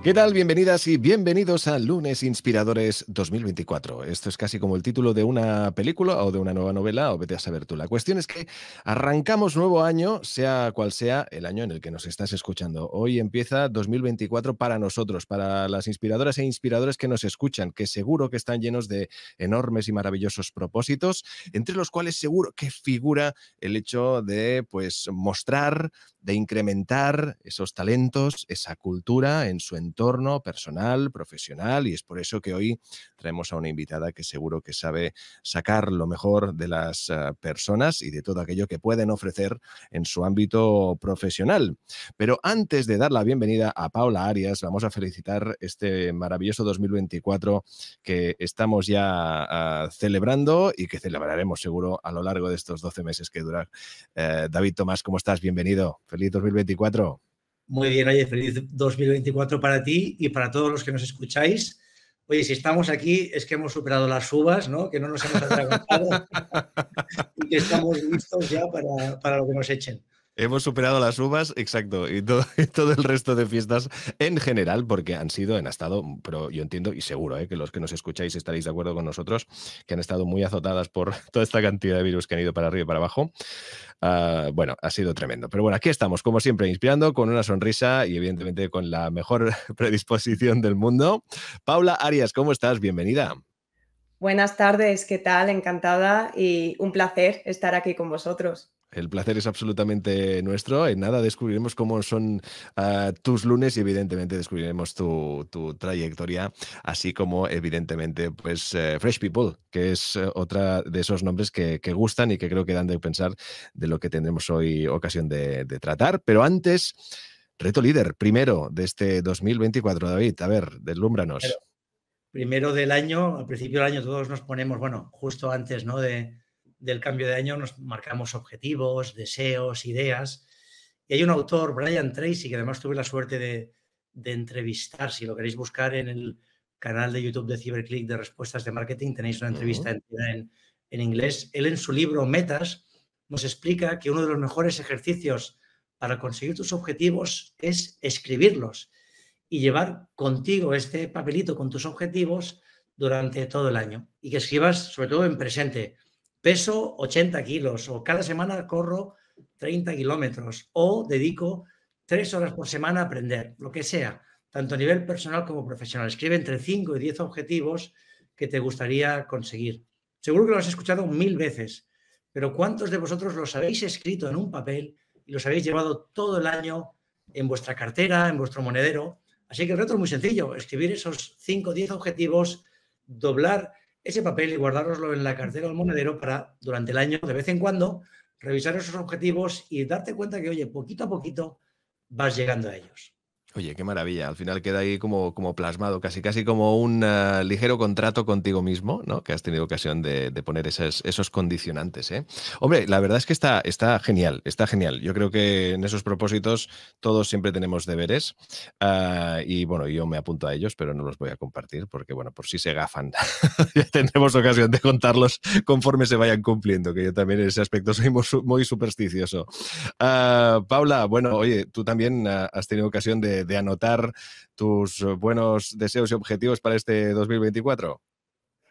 ¿Qué tal? Bienvenidas y bienvenidos a Lunes Inspiradores 2024. Esto es casi como el título de una película o de una nueva novela, o vete a saber tú. La cuestión es que arrancamos nuevo año, sea cual sea el año en el que nos estás escuchando. Hoy empieza 2024 para nosotros, para las inspiradoras e inspiradores que nos escuchan, que seguro que están llenos de enormes y maravillosos propósitos, entre los cuales seguro que figura el hecho de pues mostrar, de incrementar esos talentos, esa cultura en su entorno personal, profesional, y es por eso que hoy traemos a una invitada que seguro que sabe sacar lo mejor de las ah, personas y de todo aquello que pueden ofrecer en su ámbito profesional. Pero antes de dar la bienvenida a Paula Arias, vamos a felicitar este maravilloso 2024 que estamos ya ah, celebrando y que celebraremos seguro a lo largo de estos 12 meses que dura. Eh, David Tomás, ¿cómo estás? Bienvenido. Feliz 2024. Muy bien, oye, feliz 2024 para ti y para todos los que nos escucháis. Oye, si estamos aquí es que hemos superado las uvas, ¿no? Que no nos hemos atragantado y que estamos listos ya para, para lo que nos echen. Hemos superado las uvas, exacto, y todo, el resto de fiestas en general, porque han sido, han estado, pero yo entiendo y seguro eh, que los que nos escucháis estaréis de acuerdo con nosotros, que han estado muy azotadas por toda esta cantidad de virus que han ido para arriba y para abajo. Ah, bueno, ha sido tremendo. Pero bueno, aquí estamos, como siempre, inspirando con una sonrisa y evidentemente con la mejor predisposición del mundo. Paula Arias, ¿cómo estás? Bienvenida. Buenas tardes, ¿qué tal? Encantada y un placer estar aquí con vosotros. El placer es absolutamente nuestro. En nada descubriremos cómo son ah, tus lunes y evidentemente descubriremos tu, tu trayectoria, así como evidentemente pues eh, Fresh People, que es otro eh, otra de esos nombres que, que, gustan y que creo que dan de pensar de lo que tendremos hoy ocasión de, tratar. Pero antes, reto líder, primero de este 2024, David, a ver, deslúmbranos. primero del año, al principio del año todos nos ponemos, bueno, justo antes, ¿no? De, del cambio de año nos marcamos objetivos, deseos, ideas. Y hay un autor, Brian Tracy, que además tuve la suerte de, entrevistar. Si lo queréis buscar en el canal de YouTube de Ciberclick de Respuestas de Marketing, tenéis una entrevista en, en inglés. Él en su libro Metas nos explica que uno de los mejores ejercicios para conseguir tus objetivos es escribirlos y llevar contigo este papelito con tus objetivos durante todo el año y que escribas sobre todo en presente peso 80 kilos o cada semana corro 30 kilómetros o dedico tres horas por semana a aprender, lo que sea, tanto a nivel personal como profesional. Escribe entre 5 y 10 objetivos que te gustaría conseguir. Seguro que lo has escuchado mil veces, pero ¿cuántos de vosotros los habéis escrito en un papel y los habéis llevado todo el año en vuestra cartera, en vuestro monedero? Así que el reto es muy sencillo, escribir esos 5 o 10 objetivos, doblar ese papel y guardároslo en la cartera del monedero para, durante el año, de vez en cuando, revisar esos objetivos y darte cuenta que, oye, poquito a poquito vas llegando a ellos. Oye, qué maravilla. Al final queda ahí como, como plasmado, casi casi como un eh, ligero contrato contigo mismo, ¿no? Que has tenido ocasión de, poner esos condicionantes. ¿eh? Hombre, la verdad es que está, está genial, está genial. Yo creo que en esos propósitos todos siempre tenemos deberes. Ah, y bueno, yo me apunto a ellos, pero no los voy a compartir porque, bueno, por si se gafan, ya tendremos ocasión de contarlos conforme se vayan cumpliendo, que yo también en ese aspecto soy muy, supersticioso. Ah, Paula, bueno, oye, tú también ah, has tenido ocasión de de, anotar tus eh, buenos deseos y objetivos para este 2024?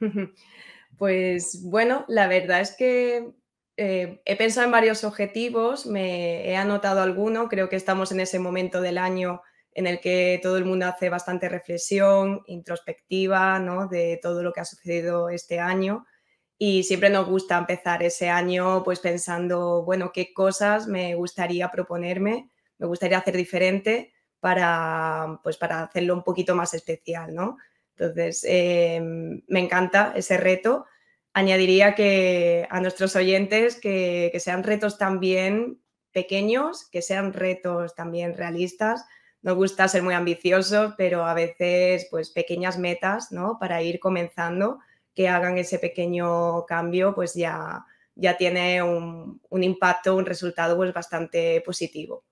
Pues bueno, la verdad es que eh, he pensado en varios objetivos, me he anotado alguno, creo que estamos en ese momento del año en el que todo el mundo hace bastante reflexión, introspectiva, ¿no? De todo lo que ha sucedido este año. Y siempre nos gusta empezar ese año pues pensando, bueno, qué cosas me gustaría proponerme, me gustaría hacer diferente para, pues, para hacerlo un poquito más especial, ¿no? Entonces, em, me encanta ese reto. Añadiría que a nuestros oyentes que, sean retos también pequeños, que sean retos también realistas, nos gusta ser muy ambiciosos, pero a veces pues pequeñas metas, ¿no? Para ir comenzando, que hagan ese pequeño cambio, pues ya, ya tiene un, un impacto, un resultado pues, bastante positivo.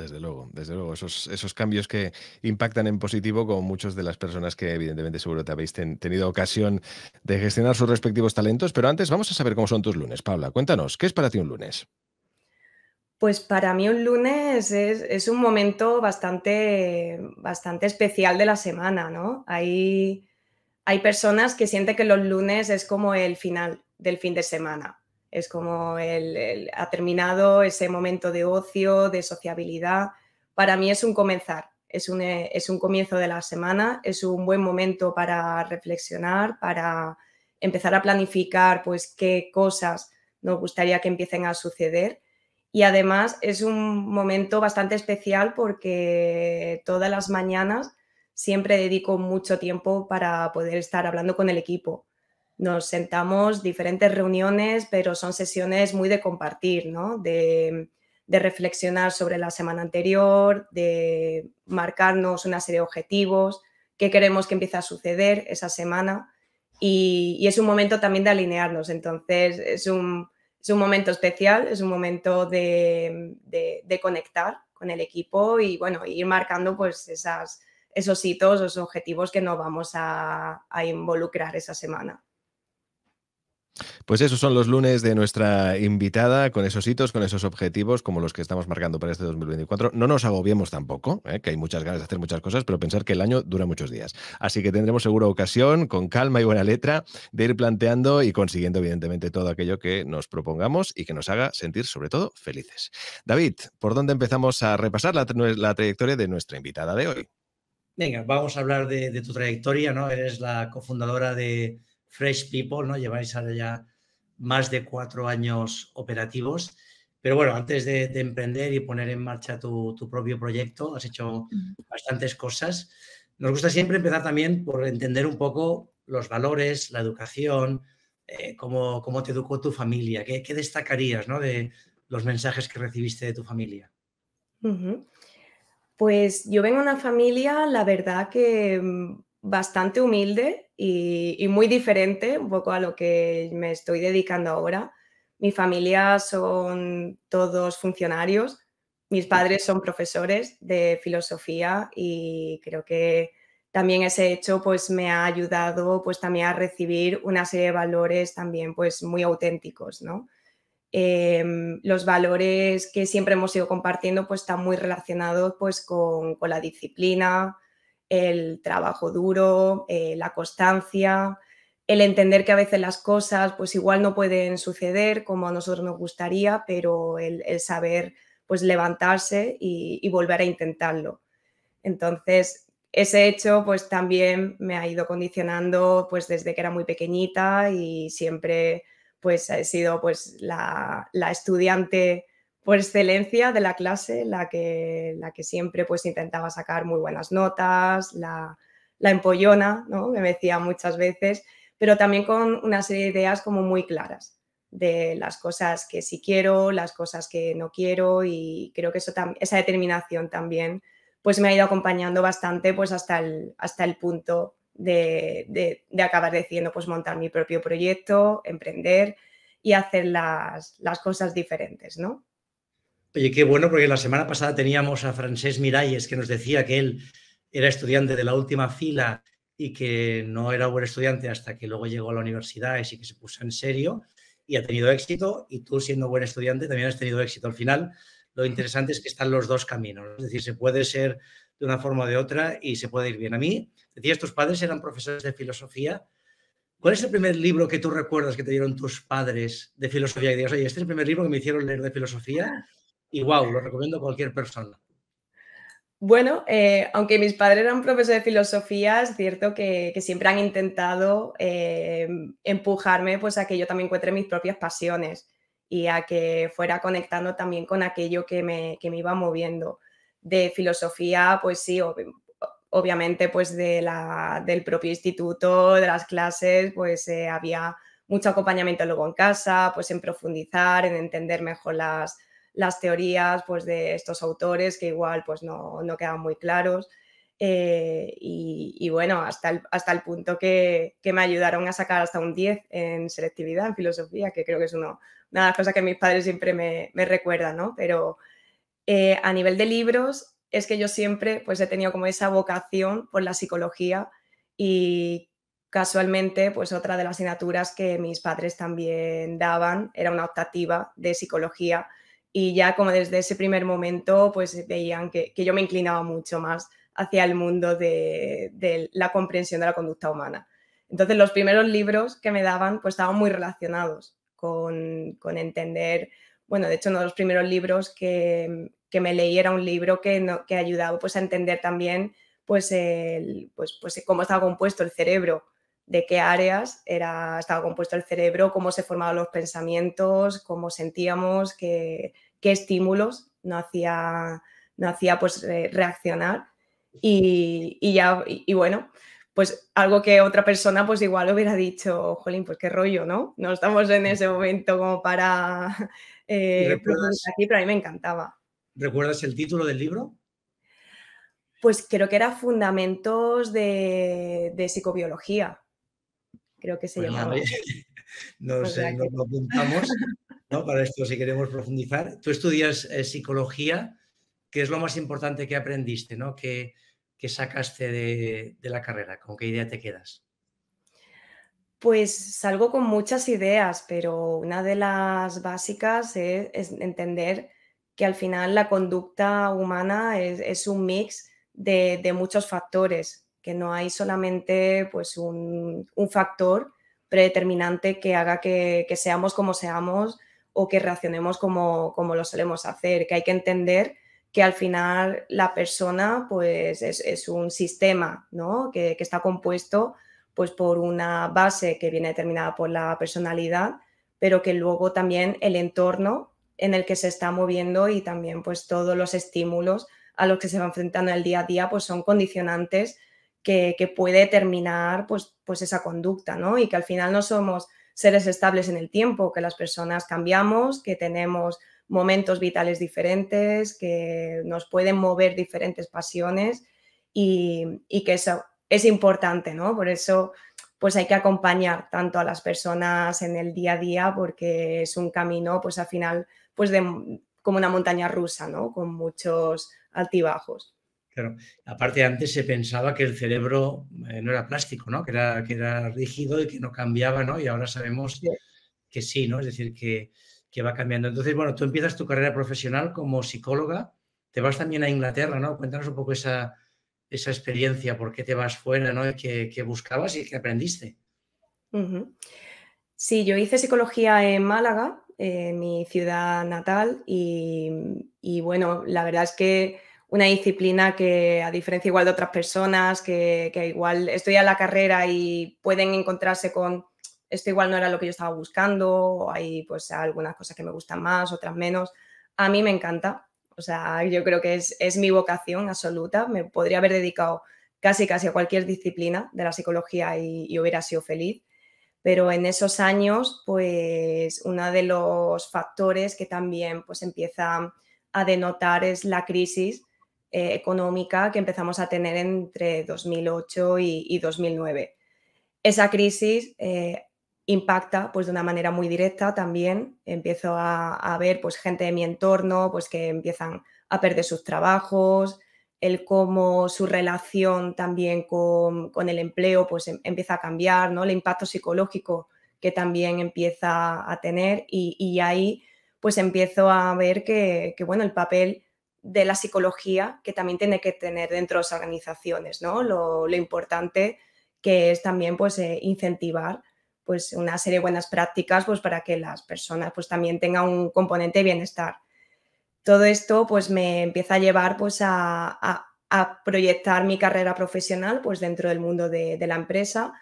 Desde luego, desde luego. Esos, cambios que impactan en positivo con muchas de las personas que evidentemente seguro te habéis tenido ocasión de gestionar sus respectivos talentos. Pero antes vamos a saber cómo son tus lunes. Paula, cuéntanos, ¿qué es para ti un lunes? Pues para mí un lunes es, un momento bastante, bastante especial de la semana, ¿no? hay personas que sienten que los lunes es como el final del fin de semana. Es como el, ha terminado ese momento de ocio, de sociabilidad. Para mí es un comenzar, es un, eh, es un comienzo de la semana, es un buen momento para reflexionar, para empezar a planificar pues qué cosas nos gustaría que empiecen a suceder. Y además es un momento bastante especial porque todas las mañanas siempre dedico mucho tiempo para poder estar hablando con el equipo nos sentamos diferentes reuniones, pero son sesiones muy de compartir, De, reflexionar sobre la semana anterior, de marcarnos una serie de objetivos, qué queremos que empiece a suceder esa semana. Y, es un momento también de alinearnos. Entonces, es un, momento especial, es un momento de, conectar con el equipo y, bueno, ir marcando pues esos hitos, esos objetivos que nos vamos a involucrar esa semana. Pues esos son los lunes de nuestra invitada, con esos hitos, con esos objetivos, como los que estamos marcando para este 2024. No nos agobiemos tampoco, ¿eh? que hay muchas ganas de hacer muchas cosas, pero pensar que el año dura muchos días. Así que tendremos seguro ocasión, con calma y buena letra, de ir planteando y consiguiendo, evidentemente, todo aquello que nos propongamos y que nos haga sentir, sobre todo, felices. David, ¿por dónde empezamos a repasar la, trayectoria de nuestra invitada de hoy? Venga, vamos a hablar de tu trayectoria, ¿no? Eres la cofundadora de Fresh People, ¿no? Lleváis ahora ya más de cuatro años operativos. Pero bueno, antes de, emprender y poner en marcha tu, propio proyecto, has hecho bastantes cosas. Nos gusta siempre empezar también por entender un poco los valores, la educación, eh, cómo, te educó tu familia. ¿Qué, destacarías ¿no? de los mensajes que recibiste de tu familia? Pues yo vengo de una familia, la verdad que mm, bastante humilde, y, muy diferente un poco a lo que me estoy dedicando ahora. Mi familia son todos funcionarios, mis padres son profesores de filosofía y creo que también ese hecho pues me ha ayudado pues también a recibir una serie de valores también pues muy auténticos, ¿no? Em, los valores que siempre hemos ido compartiendo pues están muy relacionados pues con, con la disciplina, el trabajo duro, eh, la constancia, el entender que a veces las cosas pues igual no pueden suceder como a nosotros nos gustaría, pero el, saber pues levantarse y, volver a intentarlo. Entonces, ese hecho pues también me ha ido condicionando pues desde que era muy pequeñita y siempre pues he sido pues la, la estudiante por excelencia de la clase, la que, la que siempre pues intentaba sacar muy buenas notas, la, la empollona, ¿no? Me decía muchas veces, pero también con una serie de ideas como muy claras de las cosas que sí quiero, las cosas que no quiero y creo que eso esa determinación también pues me ha ido acompañando bastante pues hasta el, hasta el punto de, de, de acabar decidiendo pues montar mi propio proyecto, emprender y hacer las, las cosas diferentes, ¿no? Oye, qué bueno, porque la semana pasada teníamos a Francés Miralles que nos decía que él era estudiante de la última fila y que no era buen estudiante hasta que luego llegó a la universidad y sí que se puso en serio y ha tenido éxito y tú siendo buen estudiante también has tenido éxito. Al final, lo interesante es que están los dos caminos, es decir, se puede ser de una forma o de otra y se puede ir bien. A mí, decías, tus padres eran profesores de filosofía. ¿Cuál es el primer libro que tú recuerdas que te dieron tus padres de filosofía? Y dices, oye, este es el primer libro que me hicieron leer de filosofía ah y wow, lo recomiendo a cualquier persona. Bueno, eh, aunque mis padres eran profesores de filosofía, es cierto que, siempre han intentado em, empujarme pues, a que yo también encuentre mis propias pasiones y a que fuera conectando también con aquello que me, que me iba moviendo. De filosofía, pues sí, obviamente pues de la, del propio instituto, de las clases, pues eh, había mucho acompañamiento luego en casa, pues en profundizar, en entender mejor las, las teorías pues, de estos autores que igual pues, no, no quedan muy claros. Eh, y, bueno, hasta el, hasta el punto que, me ayudaron a sacar hasta un 10 en selectividad, en filosofía, que creo que es una de las cosas que mis padres siempre me, recuerdan, ¿no? Pero eh, a nivel de libros, es que yo siempre pues, he tenido como esa vocación por la psicología y casualmente, pues otra de las asignaturas que mis padres también daban era una optativa de psicología y ya como desde ese primer momento pues veían que, yo me inclinaba mucho más hacia el mundo de, la comprensión de la conducta humana. Entonces los primeros libros que me daban pues estaban muy relacionados con, con entender, bueno, de hecho uno de los primeros libros que, que me leí era un libro que, no, que ayudaba pues a entender también pues, el, pues, pues cómo estaba compuesto el cerebro de qué áreas era, estaba compuesto el cerebro, cómo se formaban los pensamientos, cómo sentíamos, qué, estímulos no hacía, no hacía pues, eh, reaccionar. Y, ya, y, bueno, pues algo que otra persona pues igual hubiera dicho, jolín, pues qué rollo, ¿no? No estamos en ese momento como para eh, aquí, pero a mí me encantaba. ¿Recuerdas el título del libro? Pues creo que era Fundamentos de Psicobiología creo que se pues llamaba. Pues nos, lo apuntamos ¿no? para esto si queremos profundizar. Tú estudias eh, psicología, ¿qué es lo más importante que aprendiste? ¿no? ¿Qué, sacaste de, la carrera? ¿Con qué idea te quedas? Pues salgo con muchas ideas, pero una de las básicas e, es, entender que al final la conducta humana es, un mix de, de, muchos factores que no hay solamente pues, un, factor predeterminante que haga que, seamos como seamos o que reaccionemos como, lo solemos hacer, que hay que entender que al final la persona pues, es, un sistema ¿no? que, está compuesto pues, por una base que viene determinada por la personalidad, pero que luego también el entorno en el que se está moviendo y también pues, todos los estímulos a los que se va enfrentando el día a día pues, son condicionantes que, puede terminar pues, pues esa conducta, ¿no? Y que al final no somos seres estables en el tiempo, que las personas cambiamos, que tenemos momentos vitales diferentes, que nos pueden mover diferentes pasiones y, que eso es importante, ¿no? Por eso pues hay que acompañar tanto a las personas en el día a día porque es un camino pues al final pues de, como una montaña rusa, ¿no? Con muchos altibajos. Claro. Aparte, antes se pensaba que el cerebro eh, no era plástico, Que era, rígido y que no cambiaba, ¿no? Y ahora sabemos que sí, ¿no? Es decir, que, va cambiando. Entonces, bueno, tú empiezas tu carrera profesional como psicóloga, te vas también a Inglaterra, ¿no? Cuéntanos un poco esa, experiencia, por qué te vas fuera, ¿no? ¿Qué, buscabas y qué aprendiste? Sí, yo hice psicología en Málaga, eh, mi ciudad natal, y bueno, la verdad es que una disciplina que, a diferencia igual de otras personas que, que, igual estudian la carrera y pueden encontrarse con esto igual no era lo que yo estaba buscando, hay pues algunas cosas que me gustan más, otras menos. A mí me encanta, o sea, yo creo que es, es mi vocación absoluta, me podría haber dedicado casi casi a cualquier disciplina de la psicología y, hubiera sido feliz, pero en esos años, pues uno de los factores que también pues empieza a denotar es la crisis eh, económica que empezamos a tener entre 2008 y, 2009. Esa crisis eh, impacta pues, de una manera muy directa también. Empiezo a, ver pues, gente de mi entorno pues, que empiezan a perder sus trabajos, el cómo su relación también con, con el empleo pues, em, empieza a cambiar, ¿no? el impacto psicológico que también empieza a tener y, ahí pues empiezo a ver que, bueno, el papel de la psicología que también tiene que tener dentro de las organizaciones, ¿no? Lo, importante que es también pues, eh, incentivar pues, una serie de buenas prácticas pues, para que las personas pues, también tengan un componente de bienestar. Todo esto pues, me empieza a llevar pues, a, proyectar mi carrera profesional pues, dentro del mundo de, de, la empresa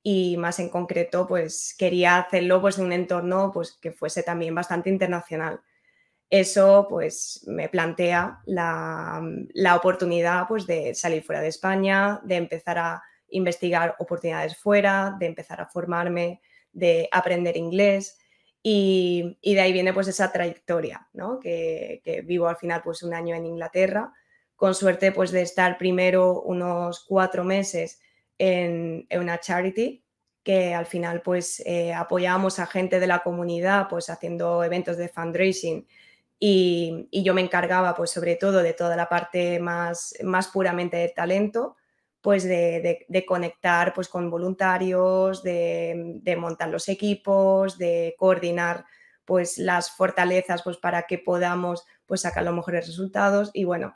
y más en concreto pues, quería hacerlo pues, en un entorno pues, que fuese también bastante internacional eso pues me plantea la, oportunidad pues, de salir fuera de España, de empezar a investigar oportunidades fuera, de empezar a formarme, de aprender inglés y, y de ahí viene pues esa trayectoria, ¿no? que, vivo al final pues un año en Inglaterra, con suerte pues de estar primero unos cuatro meses en, una charity que al final pues eh, a gente de la comunidad pues haciendo eventos de fundraising y, yo me encargaba, pues sobre todo de toda la parte más, más puramente de talento, pues de, conectar pues, con voluntarios, de, montar los equipos, de coordinar pues las fortalezas pues para que podamos pues sacar los mejores resultados y bueno,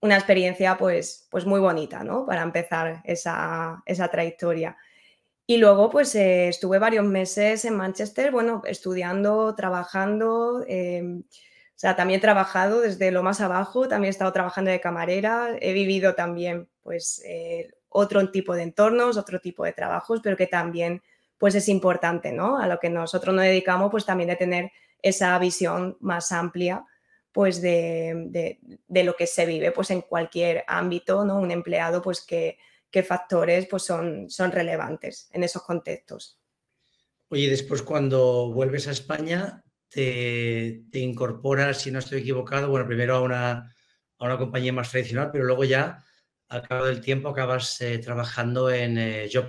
una experiencia pues, pues muy bonita, ¿no? Para empezar esa, trayectoria. Y luego, pues eh, estuve varios meses en Manchester, bueno, estudiando, trabajando, eh, o sea, también he trabajado desde lo más abajo, también he estado trabajando de camarera, he vivido también pues eh, otro tipo de entornos, otro tipo de trabajos, pero que también pues es importante, ¿no? A lo que nosotros nos dedicamos pues también de tener esa visión más amplia pues de, lo que se vive pues en cualquier ámbito, ¿no? Un empleado pues que, qué factores pues son, son relevantes en esos contextos. Oye, después cuando vuelves a España, te, te incorporas, si no estoy equivocado, bueno, primero a una, a una compañía más tradicional, pero luego ya al cabo del tiempo acabas eh, trabajando en eh, Job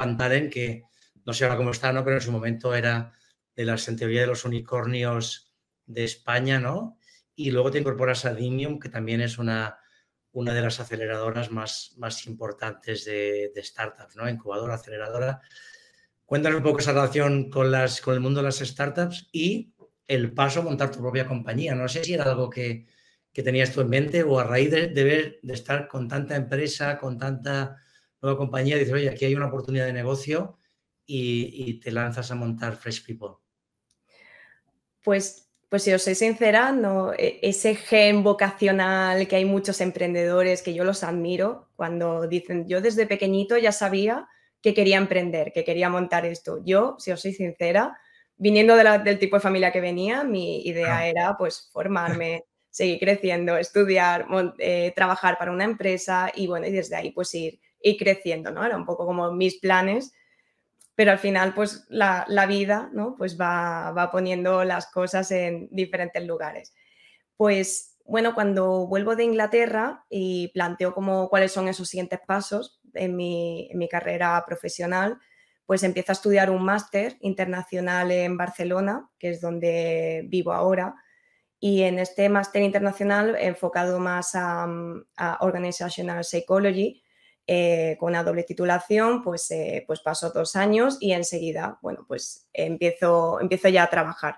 que no sé ahora cómo está, ¿no? pero en su momento era de la teoría de los unicornios de España, ¿no? Y luego te incorporas a Dimium, que también es una, una de las aceleradoras más, más importantes de, de startups, ¿no? Incubadora, aceleradora. Cuéntanos un poco esa relación con, las, con el mundo de las startups y el paso a montar tu propia compañía. No sé si era algo que, tenías tú en mente o a raíz de, estar con tanta empresa, con tanta nueva compañía, dices, oye, aquí hay una oportunidad de negocio y, te lanzas a montar Fresh People. Pues, pues si os soy sincera, no, e, ese gen vocacional que hay muchos emprendedores que yo los admiro cuando dicen, yo desde pequeñito ya sabía que quería emprender, que quería montar esto. Yo, si os soy sincera, viniendo del tipo de familia que venía, mi idea ah. era pues formarme, seguir creciendo, estudiar, eh, trabajar para una empresa y bueno, desde ahí pues ir, creciendo, ¿no? Era un poco como mis planes, pero al final pues la, vida, ¿no? Pues va, poniendo las cosas en diferentes lugares. Pues bueno, cuando vuelvo de Inglaterra y planteo como cuáles son esos siguientes pasos en mi carrera profesional, pues empieza a estudiar un máster internacional en Barcelona, que es donde vivo ahora. Y en este máster internacional enfocado más a, a Organizational Psychology, eh, con una doble titulación, pues, eh, pues pasó dos años y enseguida, bueno, pues empiezo, empiezo ya a trabajar.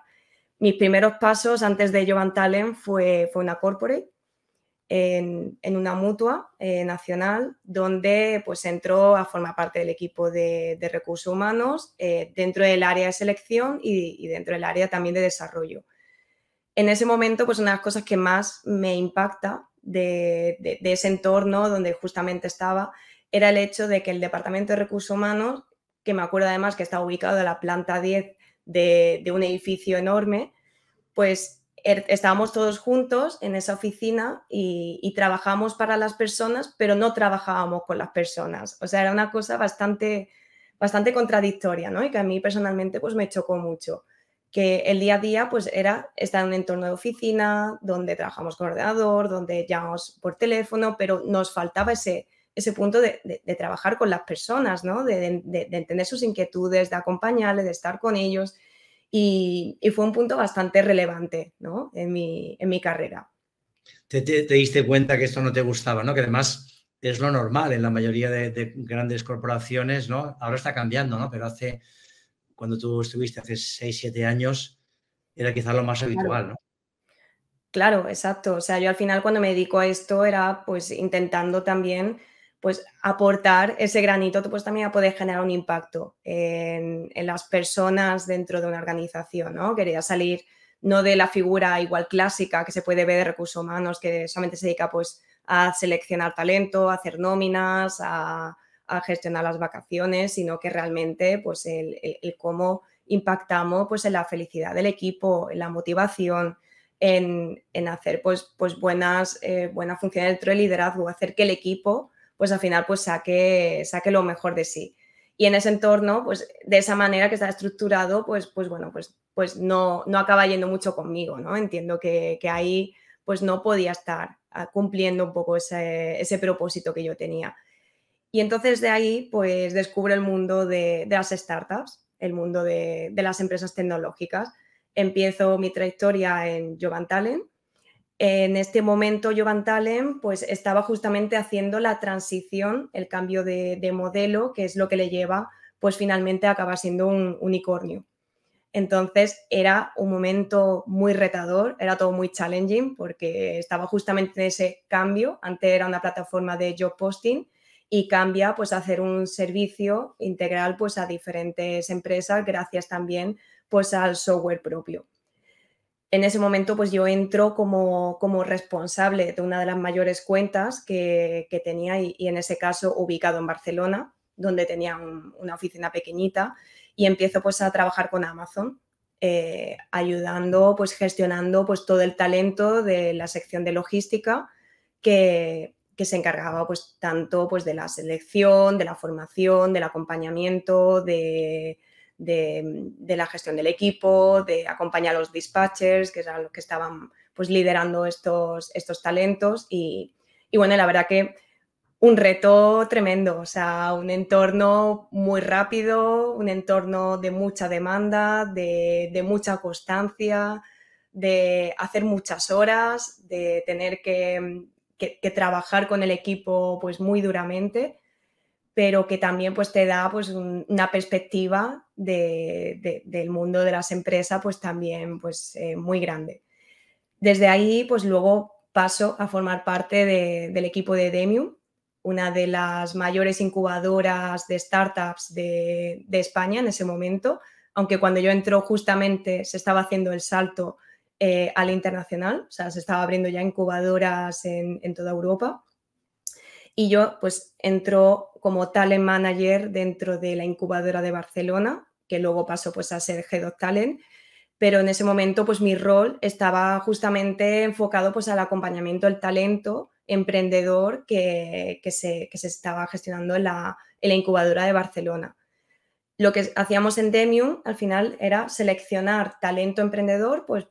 Mis primeros pasos antes de Jovan Talent fue, fue una corporate en, una mutua eh, nacional donde pues entró a formar parte del equipo de, recursos humanos eh, dentro del área de selección y, dentro del área también de desarrollo. En ese momento, pues una de las cosas que más me impacta de, ese entorno donde justamente estaba era el hecho de que el Departamento de Recursos Humanos, que me acuerdo además que está ubicado en la planta 10 de, un edificio enorme, pues Er, estábamos todos juntos en esa oficina y, trabajamos para las personas, pero no trabajábamos con las personas. O sea, era una cosa bastante, bastante contradictoria, ¿no? Y que a mí personalmente pues me chocó mucho. Que el día a día pues era estar en un entorno de oficina, donde trabajamos con ordenador, donde llamamos por teléfono, pero nos faltaba ese, ese punto de, trabajar con las personas, ¿no? de entender sus inquietudes, de acompañarles, de estar con ellos y, fue un punto bastante relevante en, mi, en mi carrera. Te, te, diste cuenta que esto no te gustaba, ¿no? Que además es lo normal en la mayoría de, grandes corporaciones, ¿no? Ahora está cambiando, ¿no? Pero hace, cuando tú estuviste hace 6, 7 años, era quizás lo más habitual, ¿no? Claro, exacto. O sea, yo al final cuando me dedico a esto era pues intentando también pues aportar ese granito pues también puede generar un impacto en, las personas dentro de una organización, ¿no? Quería salir no de la figura igual clásica que se puede ver de recursos humanos, que solamente se dedica pues a seleccionar talento, a hacer nóminas, a, gestionar las vacaciones, sino que realmente pues el, cómo impactamos pues en la felicidad del equipo, en la motivación, en, hacer pues, pues buenas, eh, buenas funciones dentro del liderazgo, hacer que el equipo pues al final pues saque, saque lo mejor de sí. Y en ese entorno, pues de esa manera que está estructurado, pues, pues bueno, pues, pues no, no acaba yendo mucho conmigo, ¿no? Entiendo que, que ahí pues no podía estar ah, cumpliendo un poco ese, propósito que yo tenía. Y entonces de ahí pues descubro el mundo de, las startups, el mundo de, de, las empresas tecnológicas. Empiezo mi trayectoria en Jovan Talent, en este momento, Jovan Talen pues, estaba justamente haciendo la transición, el cambio de, modelo, que es lo que le lleva pues, finalmente a acabar siendo un unicornio. Entonces era un momento muy retador, era todo muy challenging porque estaba justamente en ese cambio. Antes era una plataforma de job posting y cambia pues a hacer un servicio integral pues a diferentes empresas gracias también pues al software propio en ese momento pues yo entro como, responsable de una de las mayores cuentas que, tenía y, en ese caso ubicado en Barcelona, donde tenía una oficina pequeñita y empiezo pues a trabajar con Amazon. Eh, ayudando, pues gestionando pues todo el talento de la sección de logística que, que se encargaba pues tanto pues de la selección, de la formación, del acompañamiento, de, de, la gestión del equipo, de acompañar a los dispatchers, que eran los que estaban pues, liderando estos, estos talentos. Y, bueno, la verdad que un reto tremendo, o sea, un entorno muy rápido, un entorno de mucha demanda, de, mucha constancia, de hacer muchas horas, de tener que, trabajar con el equipo pues muy duramente, pero que también pues te da pues una perspectiva de, del mundo de las empresas, pues también pues, eh, muy grande. Desde ahí, pues luego paso a formar parte del equipo de Demium, una de las mayores incubadoras de startups de, de, España en ese momento, aunque cuando yo entró justamente se estaba haciendo el salto eh, al internacional, o sea, se estaba abriendo ya incubadoras en toda Europa y yo pues entró como talent manager dentro de la incubadora de Barcelona, que luego pasó pues a ser Head of Talent, pero en ese momento pues mi rol estaba justamente enfocado pues al acompañamiento del talento emprendedor que, se, que se, estaba gestionando en la, la, incubadora de Barcelona. Lo que hacíamos en Demium al final era seleccionar talento emprendedor, pues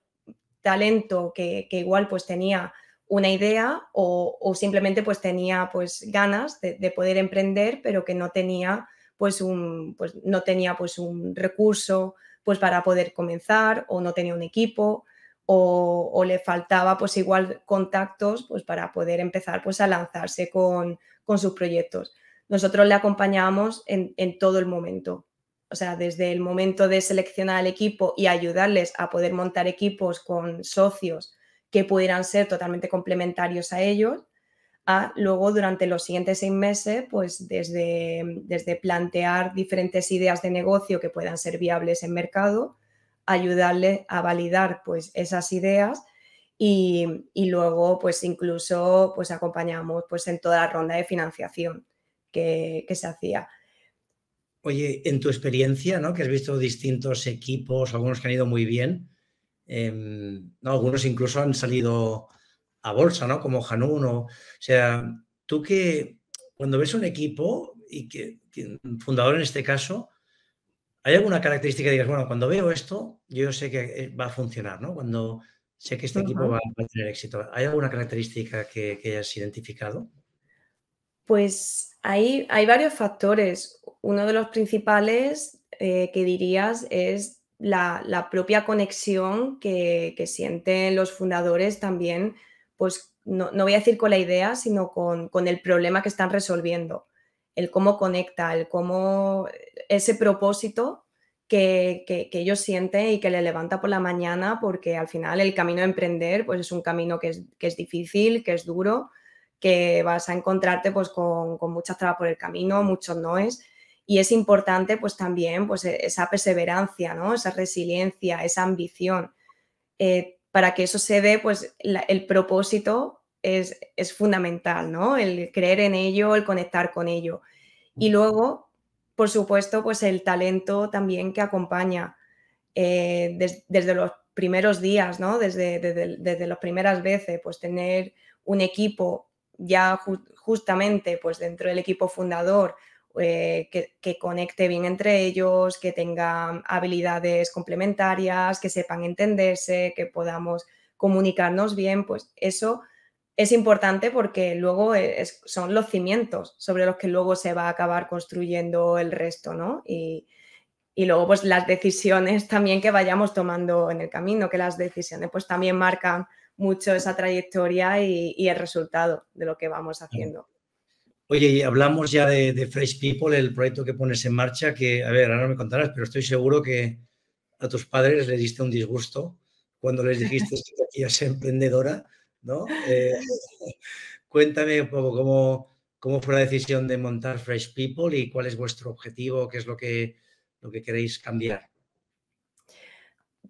talento que, que igual pues tenía una idea o, simplemente pues tenía pues ganas de, poder emprender, pero que no tenía pues un, pues, no tenía pues un recurso pues para poder comenzar o no tenía un equipo o, le faltaba pues igual contactos pues para poder empezar pues a lanzarse con, con sus proyectos. Nosotros le acompañábamos en, en todo el momento, o sea, desde el momento de seleccionar el equipo y ayudarles a poder montar equipos con socios que pudieran ser totalmente complementarios a ellos, a luego durante los siguientes seis meses, pues desde, desde plantear diferentes ideas de negocio que puedan ser viables en mercado, ...ayudarle a validar pues esas ideas y, luego pues incluso pues acompañamos pues en toda la ronda de financiación que, que se hacía. Oye, en tu experiencia, ¿no? Que has visto distintos equipos, algunos que han ido muy bien, Em, algunos incluso han salido a bolsa, ¿no? Como Hanun. O, sea, tú que cuando ves un equipo, y que, fundador en este caso, ¿hay alguna característica que digas, bueno, cuando veo esto, yo sé que eh, va a funcionar, ¿no? Cuando sé que este equipo va, a tener éxito. ¿Hay alguna característica que, hayas identificado? Pues hay, hay varios factores. Uno de los principales eh, que dirías es la, propia conexión que, sienten los fundadores también, pues no, voy a decir con la idea, sino con, con el problema que están resolviendo, el cómo conecta, el cómo ese propósito que, que, ellos sienten y que le levanta por la mañana, porque al final el camino a emprender pues es un camino que es, que es difícil, que es duro, que vas a encontrarte pues con, con muchas trabas por el camino, muchos noes, y es importante pues también pues, e-, esa perseverancia, ¿no? esa resiliencia, esa ambición. Eh, para que eso se dé, pues el propósito es, es, fundamental, ¿no? El creer en ello, el conectar con ello. Y luego, por supuesto, pues el talento también que acompaña eh, desde los primeros días, ¿no? Desde, desde, las primeras veces, pues tener un equipo ya justamente pues dentro del equipo fundador, eh, que, conecte bien entre ellos, que tengan habilidades complementarias, que sepan entenderse, que podamos comunicarnos bien, pues eso es importante porque luego e, son los cimientos sobre los que luego se va a acabar construyendo el resto, ¿no? Y, luego pues las decisiones también que vayamos tomando en el camino, que las decisiones pues también marcan mucho esa trayectoria y el resultado de lo que vamos haciendo. Oye, y hablamos ya de, Fresh People, el proyecto que pones en marcha, que, a ver, ahora me contarás, pero estoy seguro que a tus padres les diste un disgusto cuando les dijiste que querías ser emprendedora, ¿no? Eh, cuéntame un poco cómo, cómo, fue la decisión de montar Fresh People y cuál es vuestro objetivo, qué es lo que, lo que queréis cambiar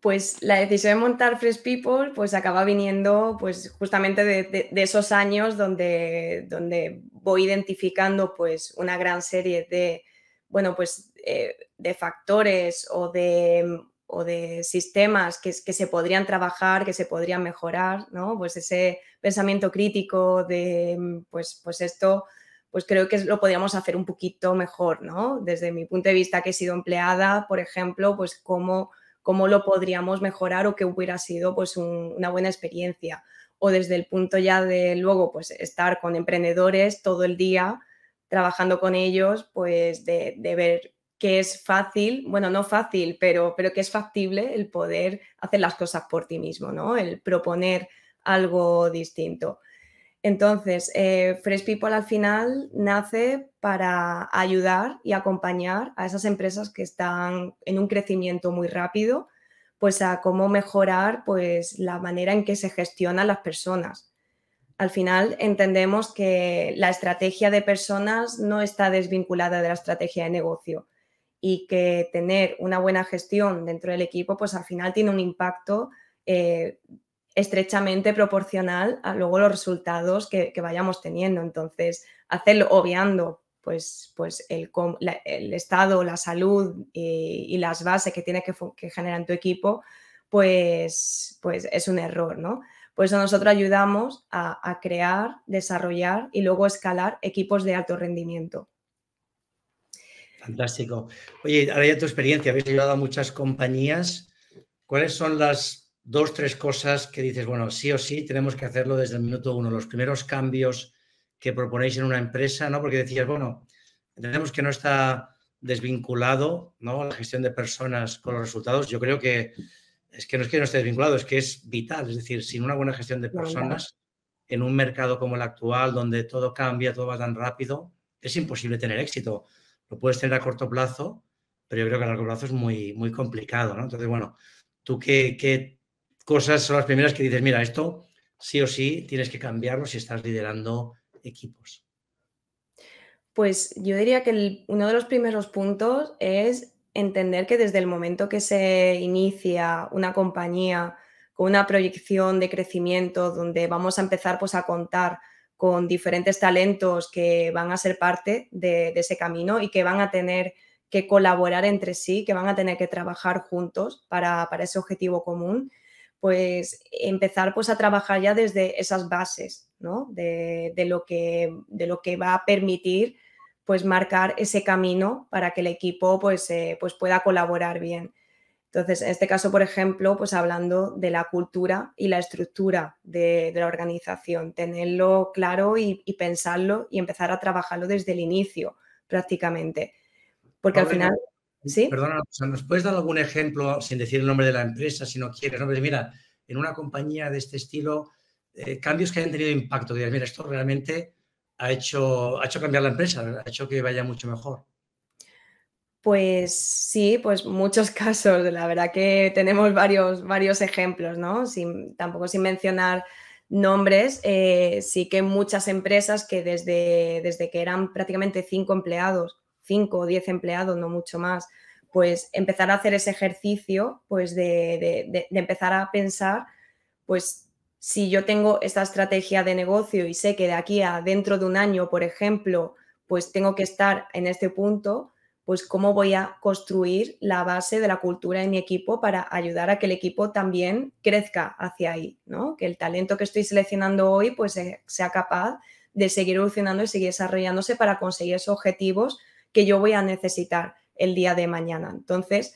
pues la decisión de montar Fresh People pues acaba viniendo pues justamente de, esos años donde, donde voy identificando pues una gran serie de, bueno, pues eh, de factores o de, o de sistemas que, se podrían trabajar, que se podrían mejorar, ¿no? Pues ese pensamiento crítico de, pues, pues esto, pues creo que lo podríamos hacer un poquito mejor, ¿no? Desde mi punto de vista que he sido empleada, por ejemplo, pues cómo cómo lo podríamos mejorar o que hubiera sido pues una buena experiencia. O desde el punto ya de luego pues estar con emprendedores todo el día trabajando con ellos, pues de, ver qué es fácil, bueno, no fácil, pero, pero que es factible el poder hacer las cosas por ti mismo, ¿no? El proponer algo distinto. Entonces, eh, Fresh People al final nace para ayudar y acompañar a esas empresas que están en un crecimiento muy rápido, pues a cómo mejorar pues, la manera en que se gestionan las personas. Al final entendemos que la estrategia de personas no está desvinculada de la estrategia de negocio y que tener una buena gestión dentro del equipo, pues al final tiene un impacto eh, estrechamente proporcional a luego los resultados que, vayamos teniendo. Entonces, hacerlo obviando pues, pues el, estado, la salud eh, y, las bases que tiene que, generar tu equipo, pues, pues es un error, ¿no? Por eso nosotros ayudamos a, a, crear, desarrollar y luego escalar equipos de alto rendimiento. Fantástico. Oye, ahora ya tu experiencia, habéis ayudado a muchas compañías. ¿Cuáles son las dos, tres cosas que dices, bueno, sí o sí tenemos que hacerlo desde el minuto uno. Los primeros cambios que proponéis en una empresa, ¿no? Porque decías, bueno, entendemos que no está desvinculado, ¿no? La gestión de personas con los resultados. Yo creo que es que no es que no esté desvinculado, es que es vital. Es decir, sin una buena gestión de personas, en un mercado como el actual, donde todo cambia, todo va tan rápido, es imposible tener éxito. Lo puedes tener a corto plazo, pero yo creo que a largo plazo es muy, muy complicado, ¿no? Entonces, bueno, ¿tú qué, qué cosas son las primeras que dices, mira, esto sí o sí tienes que cambiarlo si estás liderando equipos. Pues yo diría que uno de los primeros puntos es entender que desde el momento que se inicia una compañía con una proyección de crecimiento donde vamos a empezar pues, a contar con diferentes talentos que van a ser parte de, ese camino y que van a tener que colaborar entre sí, que van a tener que trabajar juntos para, para ese objetivo común, pues empezar pues a trabajar ya desde esas bases, ¿no? De, lo, que, de lo que va a permitir pues marcar ese camino para que el equipo pues, eh, pues pueda colaborar bien. Entonces, en este caso, por ejemplo, pues hablando de la cultura y la estructura de, la organización, tenerlo claro y, pensarlo y empezar a trabajarlo desde el inicio prácticamente. Porque al final... Perdona, ¿nos puedes dar algún ejemplo, sin decir el nombre de la empresa, si no quieres? Pues mira, en una compañía de este estilo, eh, cambios que hayan tenido impacto, dirás, mira, esto realmente ha hecho, ha hecho cambiar la empresa, ha hecho que vaya mucho mejor. Pues sí, pues muchos casos, la verdad que tenemos varios, varios ejemplos, ¿no? Sin, tampoco sin mencionar nombres, eh, sí que muchas empresas que desde, desde que eran prácticamente cinco empleados 5 o 10 empleados, no mucho más, pues empezar a hacer ese ejercicio, pues de, empezar a pensar, pues si yo tengo esta estrategia de negocio y sé que de aquí a dentro de un año, por ejemplo, pues tengo que estar en este punto, pues cómo voy a construir la base de la cultura en mi equipo para ayudar a que el equipo también crezca hacia ahí, ¿no? Que el talento que estoy seleccionando hoy, pues eh, sea capaz de seguir evolucionando y seguir desarrollándose para conseguir esos objetivos que yo voy a necesitar el día de mañana. Entonces,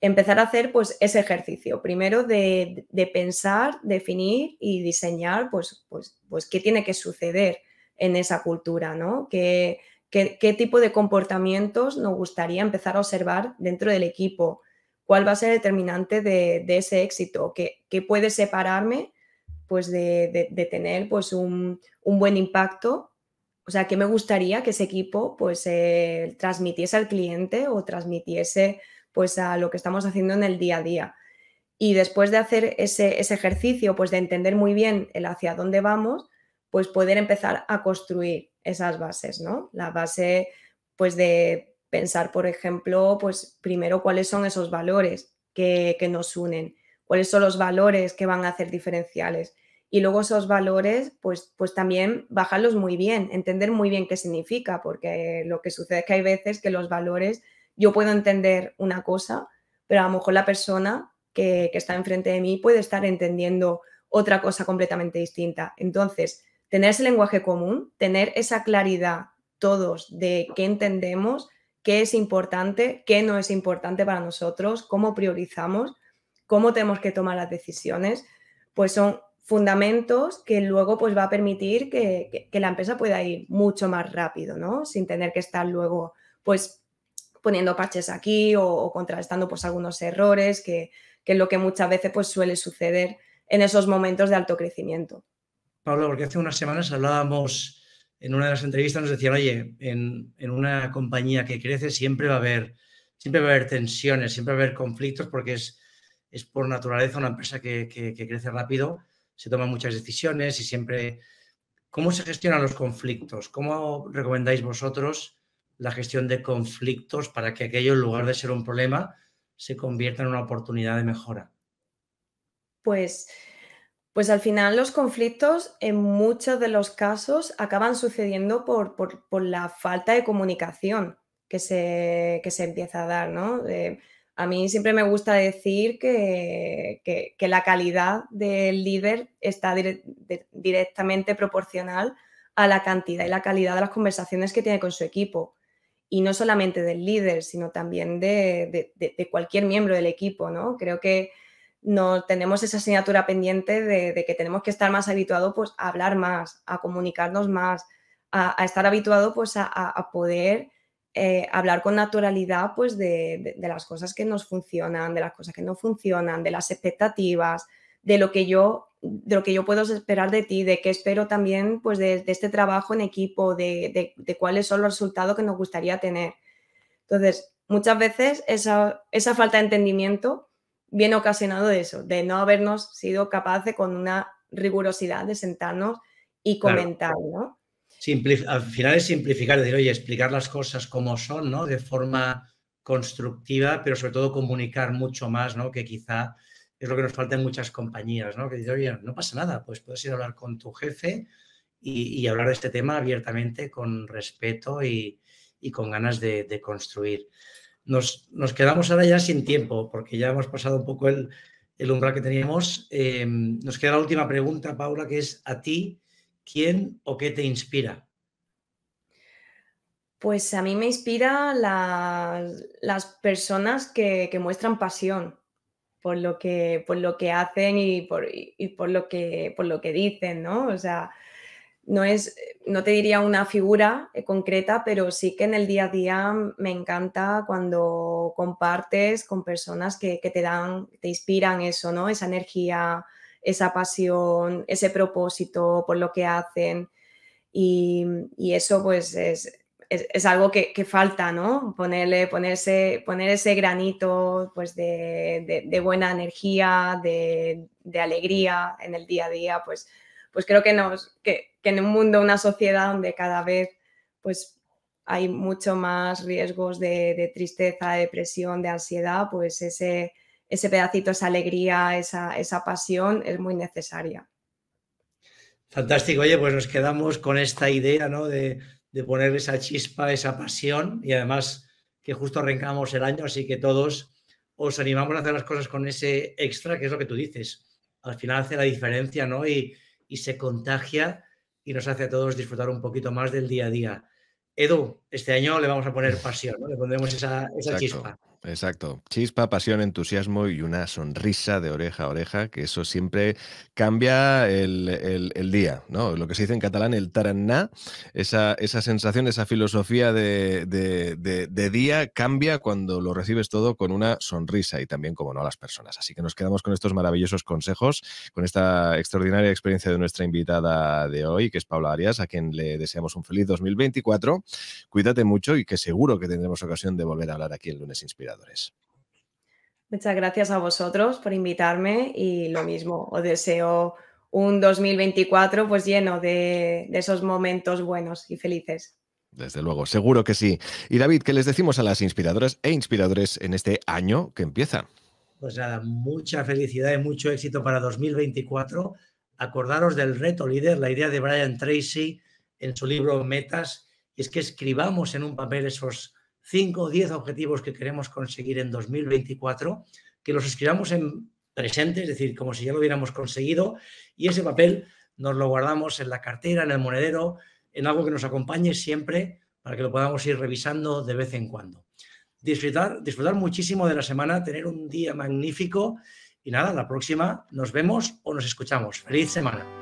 empezar a hacer pues ese ejercicio, primero de, pensar, definir y diseñar pues, pues, pues qué tiene que suceder en esa cultura, ¿no? ¿Qué, qué, tipo de comportamientos nos gustaría empezar a observar dentro del equipo? ¿Cuál va a ser determinante de, de ese éxito? ¿Qué, puede separarme pues, de, de, tener pues, un, un buen impacto o sea, que me gustaría que ese equipo pues eh, transmitiese al cliente o transmitiese pues a lo que estamos haciendo en el día a día. Y después de hacer ese, ejercicio, pues de entender muy bien el hacia dónde vamos, pues poder empezar a construir esas bases, ¿no? La base pues de pensar, por ejemplo, pues primero cuáles son esos valores que, que nos unen, cuáles son los valores que van a hacer diferenciales y luego esos valores, pues, pues también bajarlos muy bien, entender muy bien qué significa, porque lo que sucede es que hay veces que los valores, yo puedo entender una cosa, pero a lo mejor la persona que, que está enfrente de mí puede estar entendiendo otra cosa completamente distinta. Entonces, tener ese lenguaje común, tener esa claridad todos de qué entendemos, qué es importante, qué no es importante para nosotros, cómo priorizamos, cómo tenemos que tomar las decisiones, pues son fundamentos que luego pues va a permitir que, la empresa pueda ir mucho más rápido, ¿no? Sin tener que estar luego pues poniendo parches aquí o, contrastando pues algunos errores, que, es lo que muchas veces pues suele suceder en esos momentos de alto crecimiento. Pablo, porque hace unas semanas hablábamos en una de las entrevistas, nos decían, oye, en, una compañía que crece siempre va a haber, siempre va a haber tensiones, siempre va a haber conflictos porque es, es por naturaleza una empresa que crece rápido se toman muchas decisiones y siempre... ¿Cómo se gestionan los conflictos? ¿Cómo recomendáis vosotros la gestión de conflictos para que aquello, en lugar de ser un problema, se convierta en una oportunidad de mejora? Pues, pues al final los conflictos en muchos de los casos acaban sucediendo por, por, por la falta de comunicación que se, que se, empieza a dar, ¿no? A mí siempre me gusta decir que, la calidad del líder está directamente proporcional a la cantidad y la calidad de las conversaciones que tiene con su equipo. Y no solamente del líder, sino también de, cualquier miembro del equipo, ¿no? Creo que no tenemos esa asignatura pendiente de, que tenemos que estar más habituados pues, a hablar más, a comunicarnos más, a, estar habituados pues, a, a poder eh, hablar con naturalidad pues de, las cosas que nos funcionan, de las cosas que no funcionan, de las expectativas, de lo que yo, de lo que yo puedo esperar de ti, de qué espero también pues de, este trabajo en equipo, de, cuáles son los resultados que nos gustaría tener. Entonces, muchas veces esa, falta de entendimiento viene ocasionado de eso, de no habernos sido capaces con una rigurosidad de sentarnos y comentar, ¿no? al final es simplificar, es decir, oye, explicar las cosas como son, ¿no? De forma constructiva, pero sobre todo comunicar mucho más, ¿no? Que quizá es lo que nos falta en muchas compañías, ¿no? Que decir oye, no pasa nada, pues puedes ir a hablar con tu jefe y, hablar de este tema abiertamente, con respeto y, con ganas de, construir. Nos, quedamos ahora ya sin tiempo, porque ya hemos pasado un poco el, umbral que teníamos. Em, nos queda la última pregunta, Paula, que es a ti, ¿Quién o qué te inspira? Pues a mí me inspira las personas que, muestran pasión por lo que, por lo que hacen y, por, lo que, por, lo que, dicen, ¿no? O sea, no es, no te diría una figura eh, concreta, pero sí que en el día a día me encanta cuando compartes con personas que, te dan, te inspiran eso, ¿no? Esa energía, esa pasión, ese propósito por lo que hacen. Y, eso pues es, algo que, falta, ¿no? Ponerle, ponerse, poner ese granito pues de, buena energía, de, alegría en el día a día, pues, pues creo que, nos, que, en un mundo, una sociedad donde cada vez pues hay mucho más riesgos de, tristeza, depresión, de ansiedad, pues ese, ese pedacito, esa alegría, esa, pasión es muy necesaria. Fantástico, oye, pues nos quedamos con esta idea, ¿no? De, de poner esa chispa, esa pasión y además que justo arrancamos el año, así que todos os animamos a hacer las cosas con ese extra, que es lo que tú dices. Al final hace la diferencia, ¿no? Y, y se contagia y nos hace a todos disfrutar un poquito más del día a día. Edu, este año le vamos a poner pasión, ¿no? Le pondremos esa chispa. Exacto. Chispa, pasión, entusiasmo y una sonrisa de oreja a oreja, que eso siempre cambia el, día, ¿no? Lo que se dice en catalán, el taraná, esa, esa sensación, esa filosofía de, día cambia cuando lo recibes todo con una sonrisa y también, como no, a las personas. Así que nos quedamos con estos maravillosos consejos, con esta extraordinaria experiencia de nuestra invitada de hoy, que es Paula Arias, a quien le deseamos un feliz 2024. Cuídate mucho y que seguro que tendremos ocasión de volver a hablar aquí el lunes inspirado. Muchas gracias a vosotros por invitarme y lo mismo, os deseo un 2024 pues lleno de, esos momentos buenos y felices. Desde luego, seguro que sí. Y David, ¿qué les decimos a las inspiradoras e inspiradores en este año que empieza? Pues nada, mucha felicidad y mucho éxito para 2024. Acordaros del reto líder, la idea de Brian Tracy en su libro Metas, y es que escribamos en un papel esos 5 o 10 objetivos que queremos conseguir en 2024, que los escribamos en presente, es decir, como si ya lo hubiéramos conseguido, y ese papel nos lo guardamos en la cartera, en el monedero, en algo que nos acompañe siempre para que lo podamos ir revisando de vez en cuando. Disfrutar, disfrutar muchísimo de la semana, tener un día magnífico y nada, la próxima nos vemos o nos escuchamos. Feliz semana.